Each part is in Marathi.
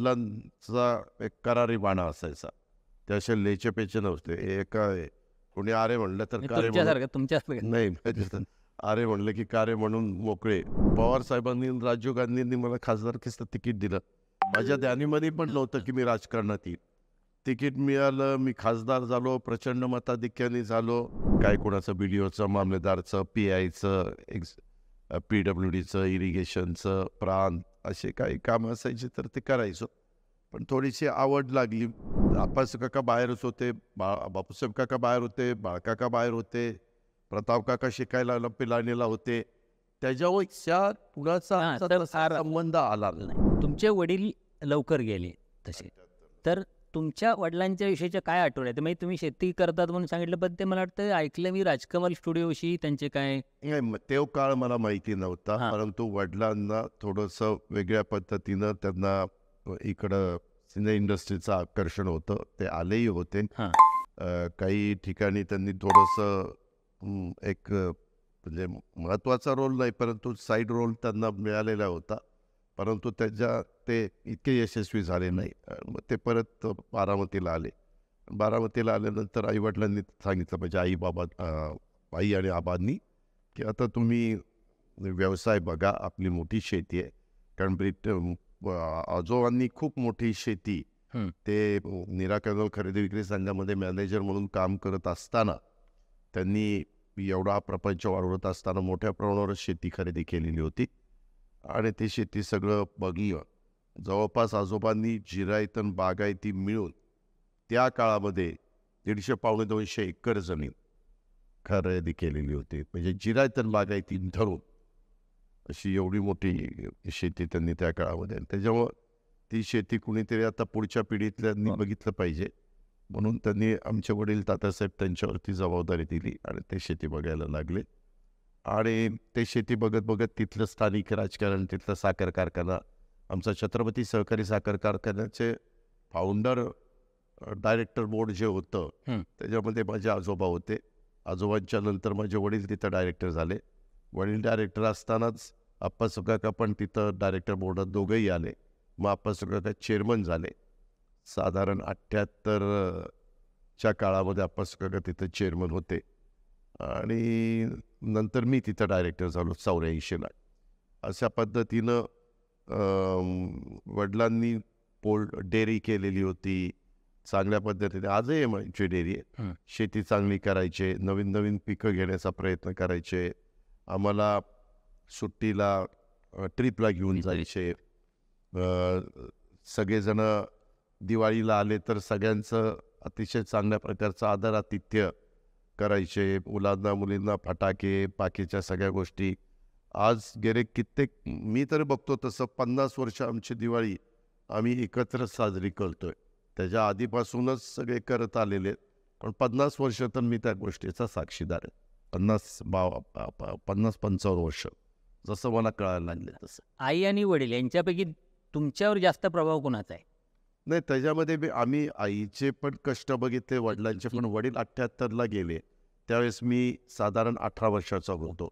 एक करारी बाणा असायचा ते असे लेचेपेचे नव्हते एका कोणी आरे म्हणलं तर कारे तुमच्यासारखं नाही अरे आरे म्हणलं की कारे म्हणून मोकळे पवार साहेबांनी राजीव गांधींनी मला खासदारकीचं तिकीट दिलं माझ्या ध्यानीमध्ये पण नव्हतं की मी राजकारणात येईल तिकीट मिळालं मी खासदार झालो प्रचंड मताधिक्याने झालो काय कोणाचं बी डी ओचं मामलेदारचं पी आयचं एक्स पी डब्ल्यू डीचं इरिगेशनचं प्रांत असे काही कामं असायचे तर ते करायचो पण थोडीशी आवड लागली आपस काका बाहेरच होते बा बापूसाहेब काका बाहेर होते बाळकाका बाहेर होते प्रताप काका शिकायला पिलाणीला होते त्याच्यापेक्षा कुणाचा संबंध आला नाही तुमचे वडील लवकर गेले तसे तर तुमच्या वडिलांच्या विषयीच्या काय आठवण आहे म्हणजे तुम्ही शेती करतात म्हणून सांगितलं पण ते मला वाटतं ऐकलं मी राजकमल स्टुडिओशी त्यांचे काय ते काळ मला माहिती नव्हता परंतु वडिलांना थोडस वेगळ्या पद्धतीनं त्यांना इकडं सिने इंडस्ट्रीचं आकर्षण होतं ते आलेही होते काही ठिकाणी त्यांनी थोडस एक म्हणजे महत्त्वाचा रोल नाही परंतु साईड रोल त्यांना मिळालेला होता परंतु त्याच्या ते इतके यशस्वी झाले नाही मग ते परत बारामतीला आले बारामतीला आल्यानंतर वडिलांनी सांगितलं म्हणजे आई बाबा आई आणि आबांनी की आता तुम्ही व्यवसाय बघा आपली मोठी शेती आहे कारण ब्रिट आजोबांनी खूप मोठी शेती ते निराकरण खरेदी विक्री संघामध्ये मॅनेजर म्हणून काम करत असताना त्यांनी एवढा प्रपंच वाढवत असताना मोठ्या प्रमाणावर शेती खरेदी केलेली होती आणि ते शेती सगळं बघलं जवळपास आजोबांनी जिरायतन बागायती मिळून त्या काळामध्ये दीडशे पावणे दोनशे एकर जमीन खरेदी केलेली होती म्हणजे जिरायतन बागायती धरून अशी एवढी मोठी शेती त्यांनी त्या काळामध्ये त्याच्यामुळं ती शेती कुणीतरी आता पुढच्या पिढीतल्यांनी बघितलं पाहिजे म्हणून त्यांनी आमचे वडील तात्यासाहेब त्यांच्यावरती जबाबदारी दिली आणि ते शेती बघायला लागले आणि ते शेती बघत बघत तिथलं स्थानिक राजकारण तिथलं साखर कारखाना आमचा छत्रपती सहकारी साखर कारखान्याचे फाउंडर डायरेक्टर बोर्ड जे होतं त्याच्यामध्ये माझे आजोबा होते आजोबांच्या नंतर माझे वडील तिथं डायरेक्टर झाले वडील डायरेक्टर असतानाच आप्पा सुखाका पण तिथं डायरेक्टर बोर्डात दोघंही आले मग आप्पा सुखाका चेअरमन झाले साधारण अठ्ठ्याहत्तरच्या काळामध्ये आप्पा सुखाका तिथं चेअरमन होते आणि नंतर मी तिथं डायरेक्टर झालो चौऱ्याऐंशीला अशा पद्धतीनं वडिलांनी पोल डेअरी केलेली होती चांगल्या पद्धतीने आजही आमची डेअरी आहे शेती चांगली करायचे नवीन नवीन पिकं घेण्याचा प्रयत्न करायचे आम्हाला सुट्टीला ट्रिपला घेऊन जायचे सगळेजण दिवाळीला आले तर सगळ्यांचं अतिशय चांगल्या प्रकारचं आतिथ्य करायचे मुलांना मुलींना फटाके बाकीच्या सगळ्या गोष्टी आज गेले कित्येक मी तर बघतो तसं पन्नास वर्ष आमची दिवाळी आम्ही एकत्र साजरी करतोय त्याच्या आधीपासूनच सगळे करत आलेले पण पन्नास वर्ष तर मी त्या गोष्टीचा साक्षीदार आहे पन्नास बाव पन्नास पंचावन्न वर्ष जसं मला कळायला लागले तसं आई आणि वडील यांच्यापैकी तुमच्यावर जास्त प्रभाव कोणाचा आहे नाही त्याच्यामध्ये आम्ही आईचे पण कष्ट बघितले वडिलांचे पण वडील अठ्ठ्याहत्तरला गेले त्यावेळेस मी साधारण अठरा वर्षाचा होतो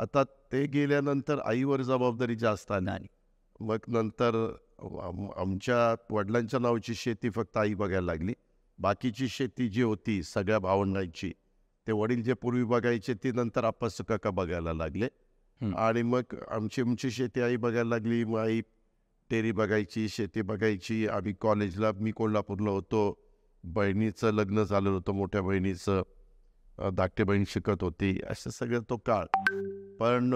आता ते गेल्यानंतर आईवर जबाबदारी जास्त आली मग नंतर आमच्या वडिलांच्या नावाची शेती फक्त आई बघायला लागली बाकीची शेती जी होती सगळ्या भावंडांची ते वडील जे पूर्वी बघायचे ती नंतर आपस काका बघायला लागले आणि मग आमची आमची शेती आई बघायला लागली मग आई टेरी बघायची शेती बघायची आम्ही कॉलेजला मी कोल्हापूरला होतो बहिणीचं लग्न झालं होतं मोठ्या बहिणीचं धाकटे बहीण शिकत होती असं सगळं तो काळ पण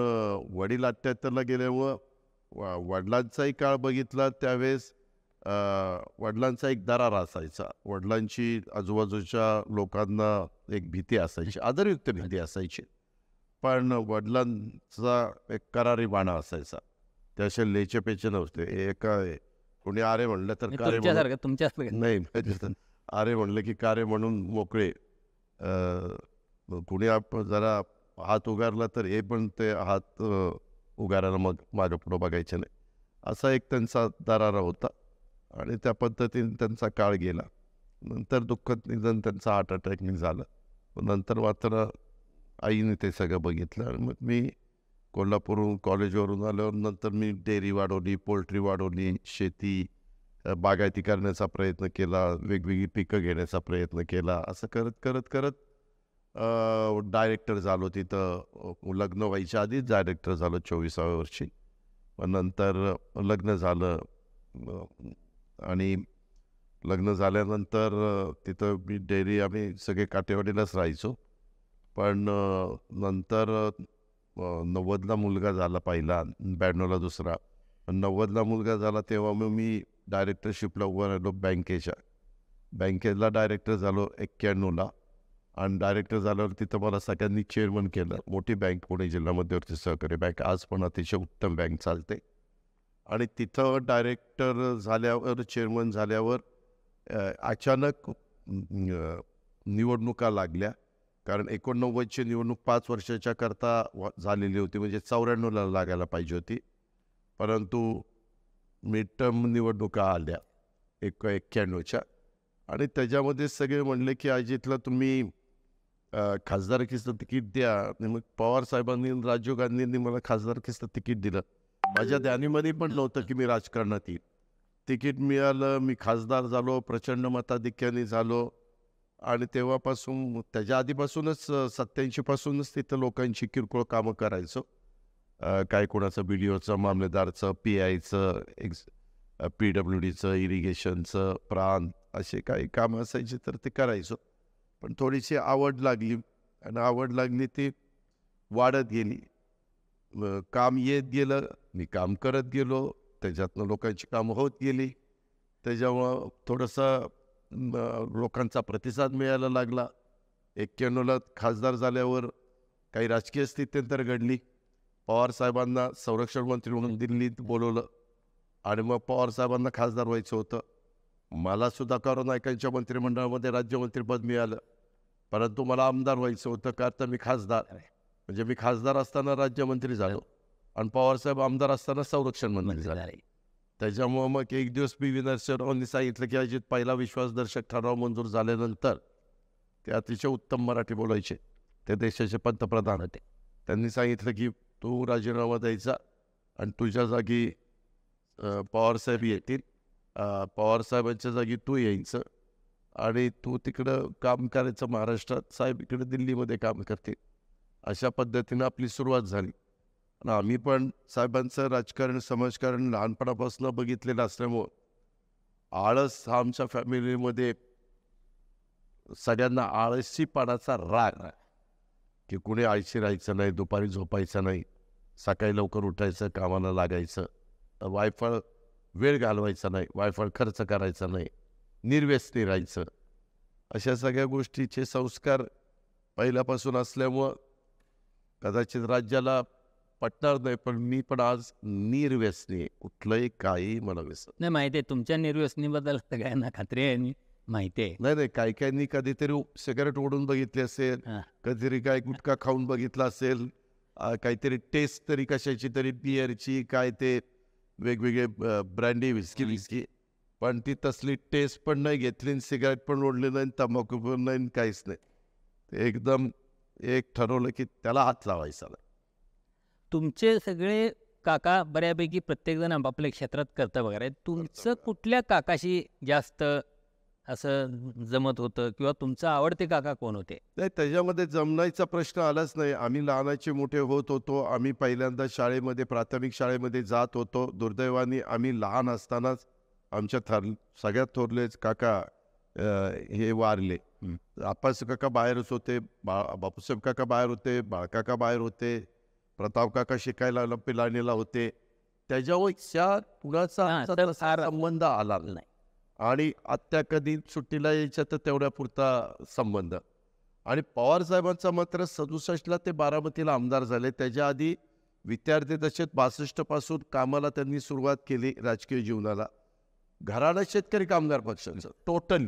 वडील आत्याला गेल्यामुळं व वडिलांचाही काळ बघितला त्यावेळेस वडिलांचा एक दरार असायचा वडिलांची आजूबाजूच्या लोकांना एक भीती असायची आदरयुक्त भीती असायची पण वडिलांचा एक करारी बाणा असायचा त्याचे पेचे नव्हते एका कोणी आरे म्हणलं तर नाही म्हणजे आरे म्हणले की कारे म्हणून मोकळे कुणी आपण जरा हात उगारला तर हे पण ते हात उगारायला मग माझ्या पुढं बघायचे नाही असा एक त्यांचा दरारा होता आणि त्या पद्धतीने त्यांचा काळ गेला नंतर दुःखद निधन त्यांचा हार्ट अटॅकने झालं नंतर मात्र आईने ते सगळं बघितलं आणि मग मी कोल्हापूरहून कॉलेजवरून आल्यावर नंतर मी डेअरी वाढवली पोल्ट्री वाढवली शेती बागायती करण्याचा प्रयत्न केला वेगवेगळी पिकं घेण्याचा प्रयत्न केला असं करत करत करत डायरेक्टर झालो तिथं लग्न व्हायच्या आधीच डायरेक्टर झालो चोवीसाव्या वर्षी नंतर लग्न झालं आणि लग्न झाल्यानंतर तिथं मी डेअरी आम्ही सगळे काटेवाडीलाच राहायचो पण नंतर नव्वदला मुलगा झाला पहिला ब्याण्णवला दुसरा नव्वदला मुलगा झाला तेव्हा मग मी डायरेक्टरशिपला उभा राहिलो बँकेच्या बँकेला डायरेक्टर झालो एक्क्याण्णवला आणि डायरेक्टर झाल्यावर तिथं मला सगळ्यांनी चेअरमन केलं मोठी बँक पुणे जिल्हा मध्यवर्ती सहकारी बँक आज पण अतिशय उत्तम बँक चालते आणि तिथं डायरेक्टर झाल्यावर चेअरमन झाल्यावर अचानक निवडणुका लागल्या कारण एकोणनव्वदची निवडणूक पाच वर्षाच्या करता झालेली होती म्हणजे चौऱ्याण्णवला लागायला पाहिजे होती परंतु टर्म निवडणुका आल्या एक एक्क्याण्णवच्या आणि त्याच्यामध्ये सगळे म्हणले की अजितला तुम्ही खासदारकीचं तिकीट द्या आणि मग पवार साहेबांनी राजीव गांधींनी मला खासदारकीचं तिकीट दिलं माझ्या ध्यानीमध्ये पण नव्हतं की मी राजकारणात येईल तिकीट मिळालं मी खासदार झालो प्रचंड मताधिक्याने झालो आणि तेव्हापासून त्याच्या आधीपासूनच पासूनच तिथं लोकांची किरकोळ कामं करायचो काय कोणाचं बी डी ओचं मामलेदारचं पी आयचं एक्स पी डब्ल्यू डीचं इरिगेशनचं प्रांत असे काही कामं असायचे तर ते करायचो पण थोडीशी आवड लागली आणि आवड लागली ती वाढत गेली काम येत गेलं मी काम करत गेलो त्याच्यातनं लोकांची कामं होत गेली त्याच्यामुळं थोडंसं लोकांचा प्रतिसाद मिळायला लागला एक्क्याण्णवला खासदार झाल्यावर काही राजकीय स्थित्यंतर घडली पवारसाहेबांना संरक्षण मंत्री म्हणून दिल्लीत बोलवलं आणि मग पवारसाहेबांना खासदार व्हायचं होतं मलासुद्धा करून ऐकांच्या मंत्रिमंडळामध्ये राज्यमंत्रीपद मिळालं परंतु मला आमदार व्हायचं होतं का तर मी खासदार म्हणजे मी खासदार असताना राज्यमंत्री झालो आणि पवारसाहेब आमदार असताना संरक्षण मंत्री झाले त्याच्यामुळं मग एक दिवस पी नरसिंहरावांनी सांगितलं की अजित पहिला विश्वासदर्शक ठराव मंजूर झाल्यानंतर ते अतिशय उत्तम मराठी बोलायचे ते देशाचे पंतप्रधान होते त्यांनी सांगितलं की तू राजीनामा द्यायचा आणि तुझ्या जागी पवारसाहेब येतील पवारसाहेबांच्या जागी तू यायचं आणि तू तिकडं काम करायचं महाराष्ट्रात साहेब इकडे दिल्लीमध्ये काम करते अशा पद्धतीनं आपली सुरुवात झाली आणि आम्ही पण साहेबांचं राजकारण समाजकारण लहानपणापासून बघितलेलं असल्यामुळं आळस हा आमच्या फॅमिलीमध्ये सगळ्यांना आळशीपणाचा राग आहे की कुणी आळशी राहायचं नाही दुपारी झोपायचं नाही सकाळी लवकर उठायचं कामाला लागायचं वायफळ वेळ घालवायचा नाही वायफळ खर्च करायचा नाही निर्व्यसनी राहायचं अशा सगळ्या गोष्टीचे संस्कार पहिल्यापासून असल्यामुळं कदाचित राज्याला पटणार नाही पण मी पण आज निर्व्यसनी कुठलंही काही मला व्यसन नाही माहिती आहे तुमच्या निर्व्यसनीबद्दल सगळ्यांना खात्री आहे मी माहिती आहे नाही नाही काही काहींनी कधीतरी सिगरेट ओढून बघितले असेल कधीतरी काय गुटखा खाऊन बघितला असेल काहीतरी टेस्ट तरी कशाची तरी बिअरची काय ते वेगवेगळे ब्रँडी विस्की विस्की पण ती तसली टेस्ट पण नाही घेतली सिगारेट पण ओढली नाही तंबाखू पण नाही काहीच नाही एकदम एक ठरवलं की त्याला हात लावायचा तुमचे सगळे काका बऱ्यापैकी प्रत्येकजण आपापल्या क्षेत्रात करता वगैरे तुमचं कुठल्या काकाशी जास्त असं जमत होतं किंवा तुमचं आवडते काका कोण होते नाही त्याच्यामध्ये जमण्याचा प्रश्न आलाच नाही आम्ही लहानाचे मोठे होत होतो आम्ही पहिल्यांदा शाळेमध्ये प्राथमिक शाळेमध्ये जात होतो दुर्दैवाने आम्ही लहान असतानाच आमच्या थर सगळ्यात थोरलेच काका हे वारले आप्पास काका बाहेरच होते बा बापूसाहेब काका बाहेर होते बाळकाका बाहेर होते प्रताप काका शिकायला पिलाणीला होते त्याच्यावर त्या कुणाचा संबंध आला नाही आणि आत्या कधी सुट्टीला यायच्या तर तेवढ्या पुरता संबंध आणि पवार साहेबांचा मात्र सदुसष्टला ते बारामतीला आमदार झाले त्याच्या आधी विद्यार्थी दशेत पासून कामाला त्यांनी सुरुवात केली राजकीय जीवनाला घराला शेतकरी कामगार पक्षाचं टोटल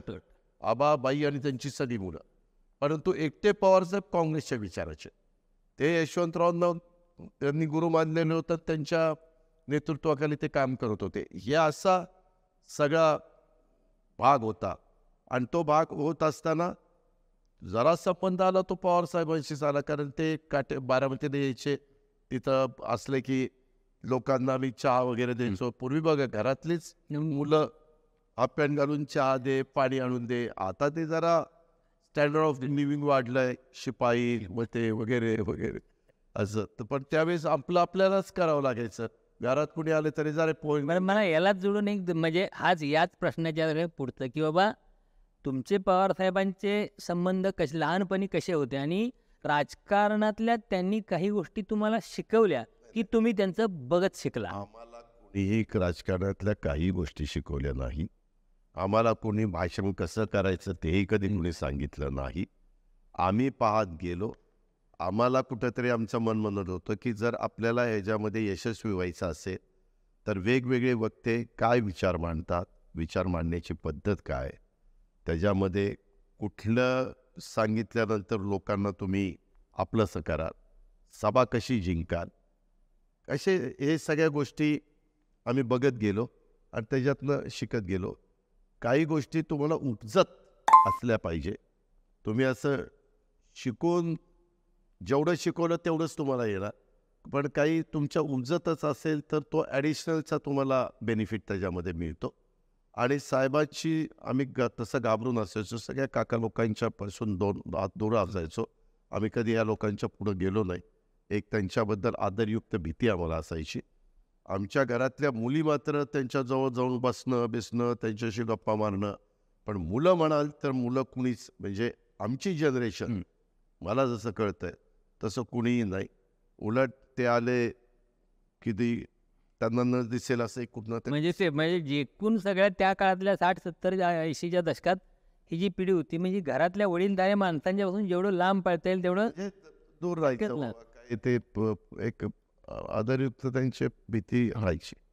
बाई आणि त्यांची सगळी मुलं परंतु एकटे साहेब काँग्रेसच्या विचाराचे ते यशवंतरावांना त्यांनी गुरु मानले नव्हतं त्यांच्या नेतृत्वाखाली ते काम करत होते हे असा सगळा भाग होता आणि तो भाग होत असताना जरा संबंध आला तो पवारसाहेबांशीच झाला कारण ते काटे बारामतीने यायचे तिथं असले की लोकांना मी चहा वगैरे द्यायचो पूर्वी बघा घरातलीच मुलं हाफपॅन्ट घालून चहा दे पाणी आणून दे आता ते जरा स्टँडर्ड ऑफ लिव्हिंग वाढलंय शिपाई मते वगैरे वगैरे असं तर पण त्यावेळेस आपलं आपल्यालाच करावं लागायचं घरात कुणी आले तरी जरा पोहे मला यालाच जुळून एक म्हणजे आज याच प्रश्नाच्या पुढचं की बाबा तुमचे पवारसाहेबांचे संबंध कसे लहानपणी कसे होते आणि राजकारणातल्या त्यांनी काही गोष्टी तुम्हाला शिकवल्या की तुम्ही त्यांचं बघत शिकला आम्हाला कोणीही राजकारणातल्या काही गोष्टी शिकवल्या नाही आम्हाला कोणी भाषण कसं करायचं तेही कधी कोणी सांगितलं नाही आम्ही पाहत गेलो आम्हाला कुठंतरी आमचं मन म्हणत होतं की जर आपल्याला याच्यामध्ये यशस्वी व्हायचं असेल तर वेगवेगळे वक्ते काय विचार मांडतात विचार मांडण्याची पद्धत काय त्याच्यामध्ये कुठलं सांगितल्यानंतर लोकांना तुम्ही आपलंसं कराल सभा कशी जिंकाल असे हे सगळ्या गोष्टी आम्ही बघत गेलो आणि त्याच्यातनं शिकत गेलो काही गोष्टी तुम्हाला उपजत असल्या पाहिजे तुम्ही असं शिकून जेवढं शिकवलं तेवढंच तुम्हाला येणार पण काही तुमच्या उपजतच असेल तर तो ॲडिशनलचा तुम्हाला बेनिफिट त्याच्यामध्ये मिळतो आणि साहेबांची आम्ही ग तसं घाबरून असायचो सगळ्या काका लोकांच्यापासून दोन हात दूर असायचो आम्ही कधी या लोकांच्या पुढं गेलो नाही एक त्यांच्याबद्दल आदरयुक्त भीती आम्हाला असायची आमच्या घरातल्या मुली मात्र त्यांच्याजवळ जाऊन बसणं बिसणं त्यांच्याशी गप्पा मारणं पण मुलं म्हणाल तर मुलं कुणीच म्हणजे आमची जनरेशन मला जसं कळतंय तसं कुणीही नाही उलट ते आले किती त्यांना न दिसेल असं कुठनं म्हणजे ते म्हणजे जेकून सगळ्या त्या काळातल्या साठ सत्तर ऐंशीच्या दशकात ही जी पिढी होती म्हणजे घरातल्या वडीलधाऱ्या माणसांच्यापासून जेवढं लांब पळता येईल तेवढं दूर राहायचं ते एक आदरयुक्त त्यांची भीती राहायची